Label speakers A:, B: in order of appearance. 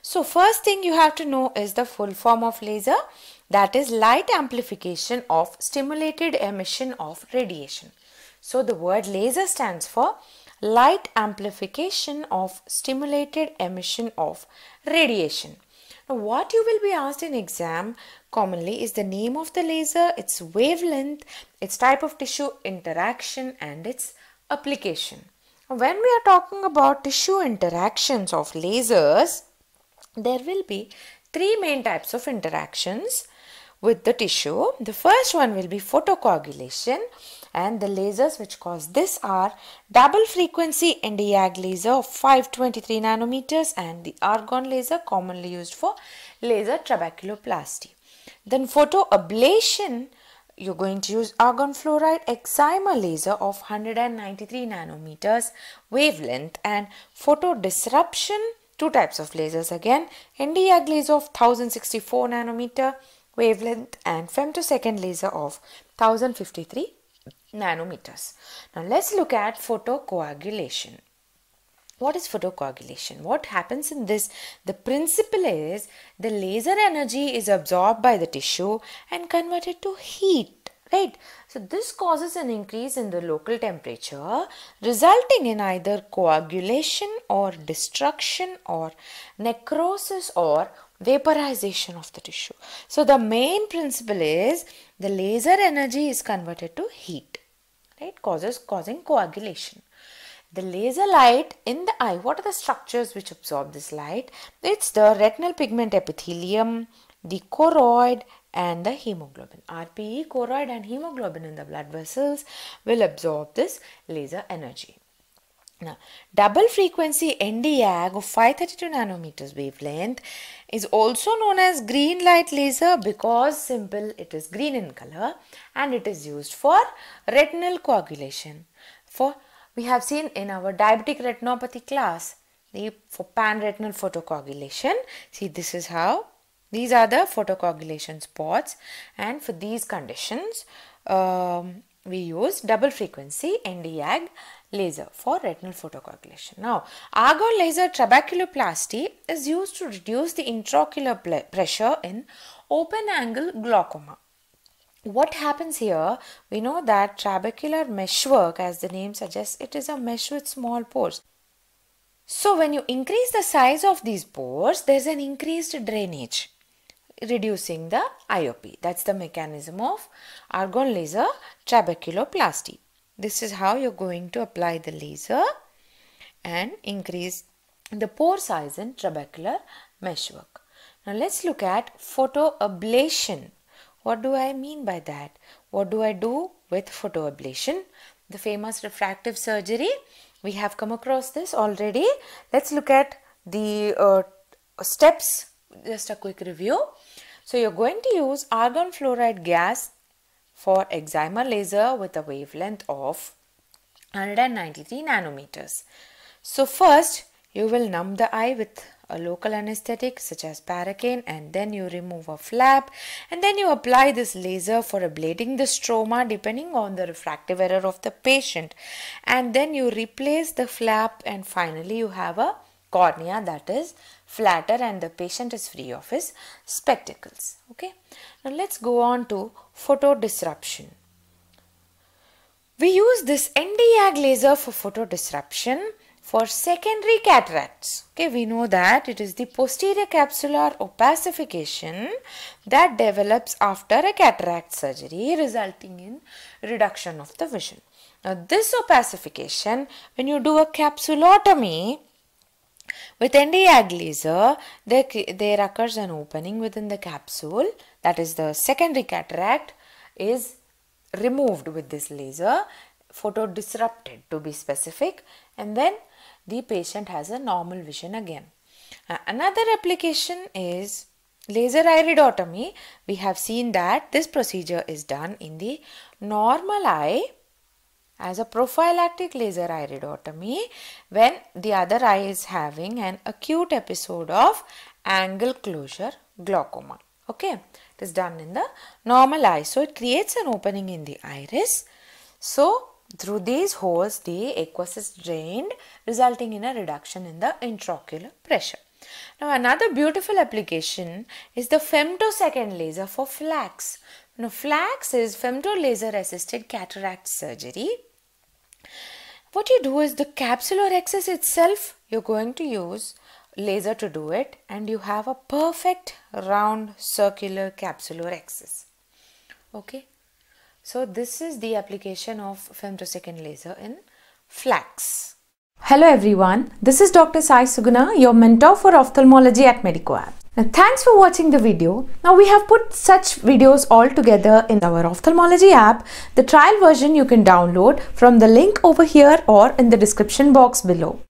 A: So first thing you have to know is the full form of laser that is light amplification of stimulated emission of radiation. So the word laser stands for light amplification of stimulated emission of radiation. Now what you will be asked in exam commonly is the name of the laser, its wavelength, its type of tissue interaction and its application. When we are talking about tissue interactions of lasers, there will be three main types of interactions with the tissue. The first one will be photocoagulation and the lasers which cause this are double frequency NDAG laser of 523 nanometers and the argon laser commonly used for laser trabeculoplasty. Then photoablation you're going to use argon fluoride excimer laser of 193 nanometers wavelength and photo disruption two types of lasers again NDR laser of 1064 nanometer wavelength and femtosecond laser of 1053 nanometers. Now let's look at photocoagulation. What is photocoagulation? What happens in this? The principle is the laser energy is absorbed by the tissue and converted to heat, right? So this causes an increase in the local temperature resulting in either coagulation or destruction or necrosis or vaporization of the tissue. So the main principle is the laser energy is converted to heat, right? Causes causing coagulation. The laser light in the eye, what are the structures which absorb this light? It's the retinal pigment epithelium, the choroid and the hemoglobin. RPE, choroid and hemoglobin in the blood vessels will absorb this laser energy. Now, double frequency NDAG of 532 nanometers wavelength is also known as green light laser because simple it is green in color and it is used for retinal coagulation for we have seen in our diabetic retinopathy class the for panretinal photocoagulation. See this is how these are the photocoagulation spots and for these conditions um, we use double frequency NDAG laser for retinal photocoagulation. Now, argon laser trabeculoplasty is used to reduce the intraocular pressure in open angle glaucoma what happens here we know that trabecular meshwork as the name suggests it is a mesh with small pores so when you increase the size of these pores there's an increased drainage reducing the IOP that's the mechanism of argon laser trabeculoplasty this is how you're going to apply the laser and increase the pore size in trabecular meshwork now let's look at photoablation what do I mean by that? What do I do with photoablation? The famous refractive surgery, we have come across this already. Let's look at the uh, steps, just a quick review. So you're going to use argon fluoride gas for eczema laser with a wavelength of 193 nanometers. So first you will numb the eye with a local anesthetic such as paracaine and then you remove a flap and then you apply this laser for ablating the stroma depending on the refractive error of the patient and then you replace the flap and finally you have a cornea that is flatter and the patient is free of his spectacles okay now let's go on to photo disruption we use this NDAG laser for photo disruption for secondary cataracts, okay, we know that it is the posterior capsular opacification that develops after a cataract surgery resulting in reduction of the vision. Now this opacification, when you do a capsulotomy, with NDAG laser, there, there occurs an opening within the capsule, that is the secondary cataract is removed with this laser photo disrupted to be specific and then the patient has a normal vision again. Uh, another application is laser iridotomy. We have seen that this procedure is done in the normal eye as a prophylactic laser iridotomy when the other eye is having an acute episode of angle closure glaucoma. Okay, it is done in the normal eye. So, it creates an opening in the iris. So, through these holes, the aqueous is drained, resulting in a reduction in the intraocular pressure. Now, another beautiful application is the femtosecond laser for flax. Now, flax is laser assisted cataract surgery. What you do is the capsular excess itself, you're going to use laser to do it and you have a perfect round circular capsular axis. Okay, so this is the application of femtosecond laser in flax. Hello everyone, this is Dr. Sai Suguna, your mentor for ophthalmology at MedicoApp. Now thanks for watching the video. Now we have put such videos all together in our ophthalmology app. The trial version you can download from the link over here or in the description box below.